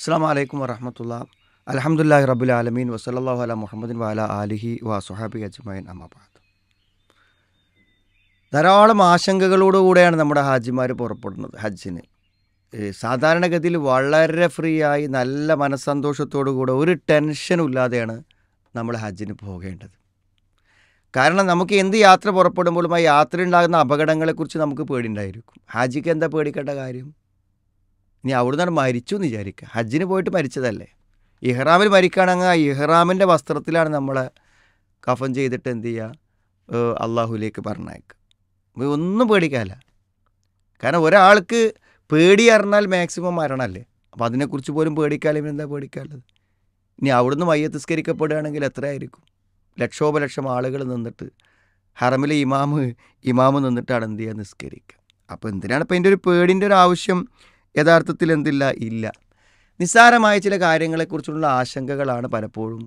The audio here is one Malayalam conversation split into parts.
അസ്സാം വലൈക്കും വരഹമത്തുള്ള അലഹമുല്ലാ റബുൽ ആലമീൻ വസലല്ലാഹു അല മുഹമ്മദിൻ വാല അലിഹി വ സുഹാബി അജ്മൈൻ അമ്മബാദ് ധാരാളം കൂടെയാണ് നമ്മുടെ ഹാജിമാർ പുറപ്പെടുന്നത് ഹജ്ജിന് സാധാരണഗതിയിൽ വളരെ ഫ്രീ ആയി നല്ല മനസ്സന്തോഷത്തോടു കൂടെ ഒരു ടെൻഷനും ഇല്ലാതെയാണ് നമ്മൾ ഹജ്ജിന് പോകേണ്ടത് കാരണം നമുക്ക് എന്ത് യാത്ര പുറപ്പെടുമ്പോഴും ആ ഉണ്ടാകുന്ന അപകടങ്ങളെക്കുറിച്ച് നമുക്ക് പേടിയുണ്ടായിരിക്കും ഹാജിക്ക് എന്താ പേടിക്കേണ്ട കാര്യം ഇനി നിന്നാണ് മരിച്ചു എന്ന് വിചാരിക്കുക ഹജ്ജിന് പോയിട്ട് മരിച്ചതല്ലേ ഇഹ്റാമിൽ മരിക്കുകയാണെങ്കിൽ ആ ഇഹ്റാമിൻ്റെ വസ്ത്രത്തിലാണ് നമ്മളെ കഫൻ ചെയ്തിട്ട് എന്ത് ചെയ്യുക അള്ളാഹുലേക്ക് പറഞ്ഞയക്കുക ഒന്നും പേടിക്കാല്ല കാരണം ഒരാൾക്ക് പേടി അറിഞ്ഞാൽ മാക്സിമം മരണമല്ലേ അപ്പം അതിനെക്കുറിച്ച് പോലും പേടിക്കാലും എന്താ പേടിക്കാനുള്ളത് ഇനി അവിടുന്ന് മയ്യത്തിസ്കരിക്കപ്പെടുകയാണെങ്കിൽ എത്രയായിരിക്കും ലക്ഷോപലക്ഷം ആളുകൾ നിന്നിട്ട് ഹറമിലെ ഇമാമ് ഇമാമ് നിന്നിട്ടാണ് എന്ത് ചെയ്യുക നിസ്കരിക്കുക അപ്പോൾ എന്തിനാണ് ഇപ്പോൾ ഇതിൻ്റെ ഒരു പേടിൻ്റെ ഒരു ആവശ്യം യഥാർത്ഥത്തിൽ എന്തില്ല ഇല്ല നിസ്സാരമായ ചില കാര്യങ്ങളെക്കുറിച്ചുള്ള ആശങ്കകളാണ് പലപ്പോഴും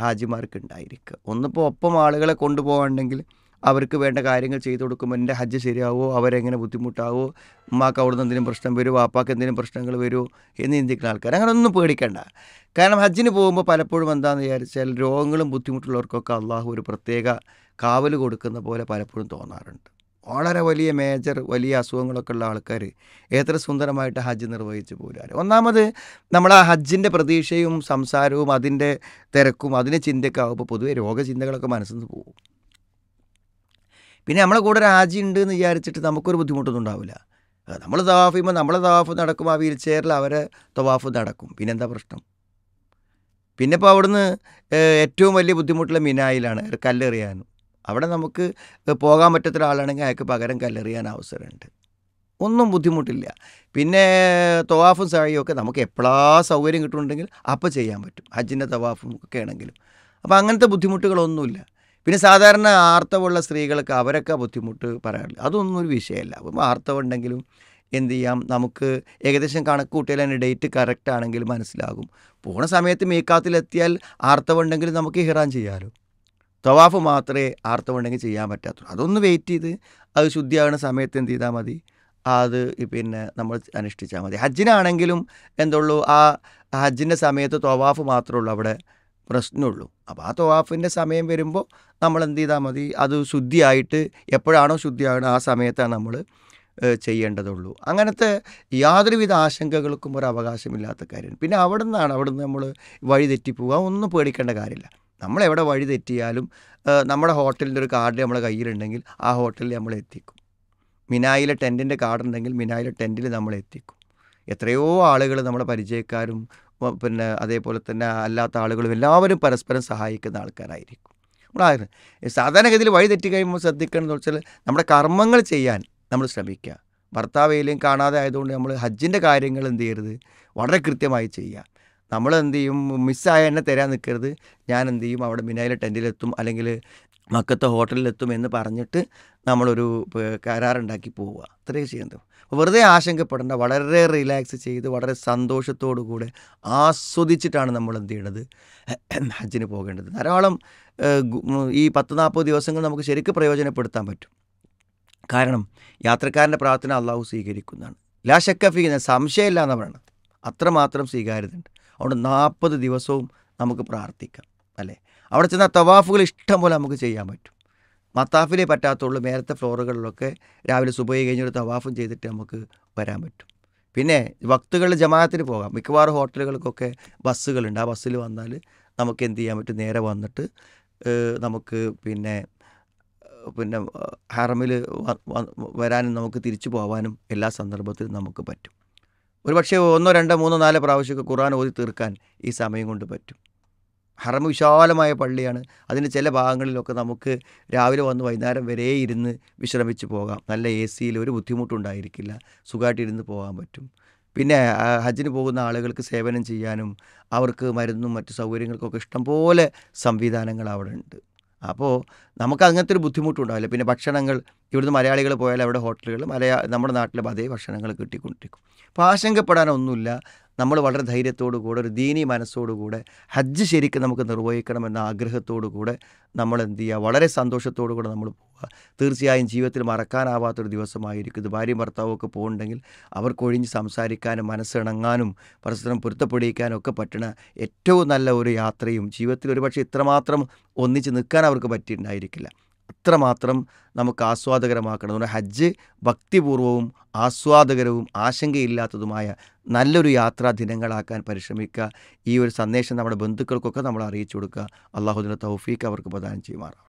ഹാജിമാർക്ക് ഉണ്ടായിരിക്കുക ഒന്നിപ്പോൾ ഒപ്പം ആളുകളെ കൊണ്ടുപോകണ്ടെങ്കിൽ അവർക്ക് വേണ്ട കാര്യങ്ങൾ ചെയ്തു കൊടുക്കുമ്പോൾ എൻ്റെ ഹജ്ജ് ശരിയാവോ അവരെങ്ങനെ ബുദ്ധിമുട്ടാവോ ഉമ്മാക്ക് അവിടുന്ന് എന്തെങ്കിലും പ്രശ്നം വരുമോ വാപ്പാക്ക് എന്തെങ്കിലും പ്രശ്നങ്ങൾ വരുമോ എന്ന് ചിന്തിക്കുന്ന ആൾക്കാർ അങ്ങനെ ഒന്നും പേടിക്കേണ്ട കാരണം ഹജ്ജിന് പോകുമ്പോൾ പലപ്പോഴും എന്താണെന്ന് വിചാരിച്ചാൽ രോഗങ്ങളും ബുദ്ധിമുട്ടുള്ളവർക്കൊക്കെ അള്ളാഹു ഒരു പ്രത്യേക കാവൽ കൊടുക്കുന്ന പോലെ പലപ്പോഴും തോന്നാറുണ്ട് വളരെ വലിയ മേജർ വലിയ അസുഖങ്ങളൊക്കെ ഉള്ള ആൾക്കാർ എത്ര സുന്ദരമായിട്ട് ഹജ്ജ് നിർവഹിച്ചു പോരാറ് ഒന്നാമത് നമ്മൾ ആ ഹജ്ജിൻ്റെ പ്രതീക്ഷയും സംസാരവും അതിൻ്റെ തിരക്കും അതിൻ്റെ ചിന്തയൊക്കെ ആകുമ്പോൾ പൊതുവെ രോഗചിന്തകളൊക്കെ മനസ്സിൽ നിന്ന് പോകും പിന്നെ നമ്മളെ കൂടെ രാജി ഉണ്ട് എന്ന് വിചാരിച്ചിട്ട് നമുക്കൊരു ബുദ്ധിമുട്ടൊന്നും ഉണ്ടാവില്ല നമ്മൾ തവാഫ് ചെയ്യുമ്പോൾ നമ്മളെ തവാഫ് നടക്കും ആ വീൽ ചെയറിൽ അവരെ തവാഫ് നടക്കും പിന്നെന്താ പ്രശ്നം പിന്നെ ഇപ്പോൾ അവിടുന്ന് ഏറ്റവും വലിയ ബുദ്ധിമുട്ടുള്ള മിനായിലാണ് കല്ലെറിയാനും അവിടെ നമുക്ക് പോകാൻ പറ്റാത്ത ആളാണെങ്കിൽ അയാൾക്ക് പകരം കല്ലെറിയാൻ അവസരമുണ്ട് ഒന്നും ബുദ്ധിമുട്ടില്ല പിന്നെ തവാഫും സാഴിയൊക്കെ നമുക്ക് എപ്പോഴാ സൗകര്യം കിട്ടുന്നുണ്ടെങ്കിൽ അപ്പോൾ ചെയ്യാൻ പറ്റും ഹജ്ജിൻ്റെ തവാഫും ഒക്കെ ആണെങ്കിലും അപ്പോൾ അങ്ങനത്തെ ബുദ്ധിമുട്ടുകളൊന്നുമില്ല പിന്നെ സാധാരണ ആർത്തവമുള്ള സ്ത്രീകൾക്ക് അവരൊക്കെ ബുദ്ധിമുട്ട് പറയാറില്ല അതൊന്നും ഒരു വിഷയമല്ല അപ്പം ആർത്തവം ഉണ്ടെങ്കിലും എന്ത് ചെയ്യാം നമുക്ക് ഏകദേശം കണക്ക് കൂട്ടിയാൽ അതിൻ്റെ ഡേറ്റ് കറക്റ്റ് ആണെങ്കിൽ മനസ്സിലാകും പോണ സമയത്ത് മേക്കാത്തിലെത്തിയാൽ ഉണ്ടെങ്കിൽ നമുക്ക് ഹിറാൻ ചെയ്യാമല്ലോ തവാഫ് മാത്രമേ ഉണ്ടെങ്കിൽ ചെയ്യാൻ പറ്റാത്തുള്ളൂ അതൊന്ന് വെയിറ്റ് ചെയ്ത് അത് ശുദ്ധിയാകുന്ന സമയത്ത് എന്ത് ചെയ്താൽ മതി അത് പിന്നെ നമ്മൾ അനുഷ്ഠിച്ചാൽ മതി ഹജ്ജിനാണെങ്കിലും എന്തുള്ളൂ ആ ഹജ്ജിൻ്റെ സമയത്ത് തവാഫ് മാത്രമേ ഉള്ളൂ അവിടെ പ്രശ്നമുള്ളൂ അപ്പോൾ ആ തോവാഫിൻ്റെ സമയം വരുമ്പോൾ നമ്മൾ എന്ത് ചെയ്താൽ മതി അത് ശുദ്ധിയായിട്ട് എപ്പോഴാണോ ശുദ്ധിയാകണം ആ സമയത്താണ് നമ്മൾ ചെയ്യേണ്ടതുള്ളൂ അങ്ങനത്തെ യാതൊരുവിധ ആശങ്കകൾക്കും ഒരു അവകാശമില്ലാത്ത കാര്യം പിന്നെ അവിടെ നിന്നാണ് അവിടെ നിന്ന് നമ്മൾ വഴി തെറ്റിപ്പോവുക ഒന്നും പേടിക്കേണ്ട കാര്യമില്ല നമ്മളെവിടെ വഴി തെറ്റിയാലും നമ്മുടെ ഹോട്ടലിൻ്റെ ഒരു കാർഡ് നമ്മുടെ കയ്യിലുണ്ടെങ്കിൽ ആ ഹോട്ടലിൽ നമ്മൾ എത്തിക്കും മിനായിലെ ടെൻറ്റിൻ്റെ ഉണ്ടെങ്കിൽ മിനായിലെ ടെൻറ്റിൽ നമ്മൾ എത്തിക്കും എത്രയോ ആളുകൾ നമ്മുടെ പരിചയക്കാരും പിന്നെ അതേപോലെ തന്നെ അല്ലാത്ത ആളുകളും എല്ലാവരും പരസ്പരം സഹായിക്കുന്ന ആൾക്കാരായിരിക്കും നമ്മളായിരുന്നു സാധാരണഗതിയിൽ വഴി തെറ്റി കഴിയുമ്പോൾ ശ്രദ്ധിക്കണമെന്ന് വെച്ചാൽ നമ്മുടെ കർമ്മങ്ങൾ ചെയ്യാൻ നമ്മൾ ശ്രമിക്കുക ഭർത്താവേലും കാണാതെ ആയതുകൊണ്ട് നമ്മൾ ഹജ്ജിൻ്റെ കാര്യങ്ങൾ എന്ത് ചെയ്യരുത് വളരെ കൃത്യമായി ചെയ്യുക നമ്മൾ എന്ത് ചെയ്യും മിസ്സായ എന്നെ തരാൻ നിൽക്കരുത് ഞാൻ എന്ത് ചെയ്യും അവിടെ മിനായിലെ ടെൻറ്റിലെത്തും അല്ലെങ്കിൽ മക്കത്തെ ഹോട്ടലിലെത്തും എന്ന് പറഞ്ഞിട്ട് നമ്മളൊരു കരാറുണ്ടാക്കി പോവുക അത്രയും ചെയ്യുന്നത് വെറുതെ ആശങ്കപ്പെടേണ്ട വളരെ റിലാക്സ് ചെയ്ത് വളരെ സന്തോഷത്തോടു കൂടെ ആസ്വദിച്ചിട്ടാണ് നമ്മൾ എന്ത് ചെയ്യേണ്ടത് ഹജ്ജിന് പോകേണ്ടത് ധാരാളം ഈ പത്ത് നാൽപ്പത് ദിവസങ്ങൾ നമുക്ക് ശരിക്കും പ്രയോജനപ്പെടുത്താൻ പറ്റും കാരണം യാത്രക്കാരൻ്റെ പ്രാർത്ഥന അള്ളാഹു സ്വീകരിക്കുന്നതാണ് ലാ ശക്കഫി സംശയമില്ല എന്ന് പറയണം അത്രമാത്രം സ്വീകാര്യതയുണ്ട് അതുകൊണ്ട് നാൽപ്പത് ദിവസവും നമുക്ക് പ്രാർത്ഥിക്കാം അല്ലേ അവിടെ ചെന്ന തവാഫുകൾ ഇഷ്ടം പോലെ നമുക്ക് ചെയ്യാൻ പറ്റും മത്താഫിലേ പറ്റാത്തുള്ളൂ നേരത്തെ ഫ്ലോറുകളിലൊക്കെ രാവിലെ സുബൈ കഴിഞ്ഞൊരു തവാഫും ചെയ്തിട്ട് നമുക്ക് വരാൻ പറ്റും പിന്നെ വക്തുകളിൽ ജമാഅത്തിന് പോകാം മിക്കവാറും ഹോട്ടലുകൾക്കൊക്കെ ബസ്സുകളുണ്ട് ആ ബസ്സിൽ വന്നാൽ നമുക്ക് എന്ത് ചെയ്യാൻ പറ്റും നേരെ വന്നിട്ട് നമുക്ക് പിന്നെ പിന്നെ ഹറമിൽ വരാനും നമുക്ക് തിരിച്ചു പോകാനും എല്ലാ സന്ദർഭത്തിലും നമുക്ക് പറ്റും ഒരുപക്ഷെ ഒന്നോ രണ്ടോ മൂന്നോ നാലോ പ്രാവശ്യമൊക്കെ ഖുർആൻ ഓതി തീർക്കാൻ ഈ സമയം കൊണ്ട് പറ്റും ഹറമ വിശാലമായ പള്ളിയാണ് അതിൻ്റെ ചില ഭാഗങ്ങളിലൊക്കെ നമുക്ക് രാവിലെ വന്ന് വൈകുന്നേരം വരെ ഇരുന്ന് വിശ്രമിച്ച് പോകാം നല്ല എ സിയിൽ ഒരു ബുദ്ധിമുട്ടുണ്ടായിരിക്കില്ല സുഖമായിട്ടിരുന്ന് പോകാൻ പറ്റും പിന്നെ ഹജ്ജിന് പോകുന്ന ആളുകൾക്ക് സേവനം ചെയ്യാനും അവർക്ക് മരുന്നും മറ്റു സൗകര്യങ്ങൾക്കൊക്കെ ഇഷ്ടംപോലെ സംവിധാനങ്ങൾ അവിടെ ഉണ്ട് അപ്പോൾ നമുക്ക് അങ്ങനത്തെ ഒരു ബുദ്ധിമുട്ടുണ്ടാവില്ല പിന്നെ ഭക്ഷണങ്ങൾ ഇവിടുന്ന് മലയാളികൾ പോയാൽ അവിടെ ഹോട്ടലുകൾ മലയാ നമ്മുടെ നാട്ടിലെ അതേ ഭക്ഷണങ്ങൾ കിട്ടിക്കൊണ്ടിരിക്കും അപ്പോൾ ആശങ്കപ്പെടാനൊന്നുമില്ല നമ്മൾ വളരെ കൂടെ ഒരു ദീനി മനസ്സോടുകൂടെ ഹജ്ജ് ശരിക്കും നമുക്ക് നിർവഹിക്കണമെന്ന ആഗ്രഹത്തോടുകൂടെ നമ്മൾ എന്ത് ചെയ്യുക വളരെ കൂടെ നമ്മൾ പോവുക തീർച്ചയായും ജീവിതത്തിൽ മറക്കാനാവാത്തൊരു ദിവസമായിരിക്കും ഇത് ഭാര്യയും ഭർത്താവുമൊക്കെ പോകുന്നുണ്ടെങ്കിൽ അവർക്കൊഴിഞ്ഞ് സംസാരിക്കാനും മനസ്സിണങ്ങാനും പരസ്പരം പൊരുത്തപ്പെടിയിക്കാനും ഒക്കെ പറ്റുന്ന ഏറ്റവും നല്ല ഒരു യാത്രയും ജീവിതത്തിൽ ഒരുപക്ഷെ ഇത്രമാത്രം ഒന്നിച്ച് നിൽക്കാൻ അവർക്ക് പറ്റിയിട്ടുണ്ടായിരിക്കില്ല അത്രമാത്രം നമുക്ക് ആസ്വാദകരമാക്കണം അതുകൊണ്ട് ഹജ്ജ് ഭക്തിപൂർവവും ആസ്വാദകരവും ആശങ്കയില്ലാത്തതുമായ നല്ലൊരു യാത്രാ ദിനങ്ങളാക്കാൻ പരിശ്രമിക്കുക ഈ ഒരു സന്ദേശം നമ്മുടെ ബന്ധുക്കൾക്കൊക്കെ നമ്മൾ അറിയിച്ചു കൊടുക്കുക അള്ളാഹുദിൻ്റെ തൗഫീഖ് അവർക്ക് പ്രദാനം ചെയ്യുമാറാം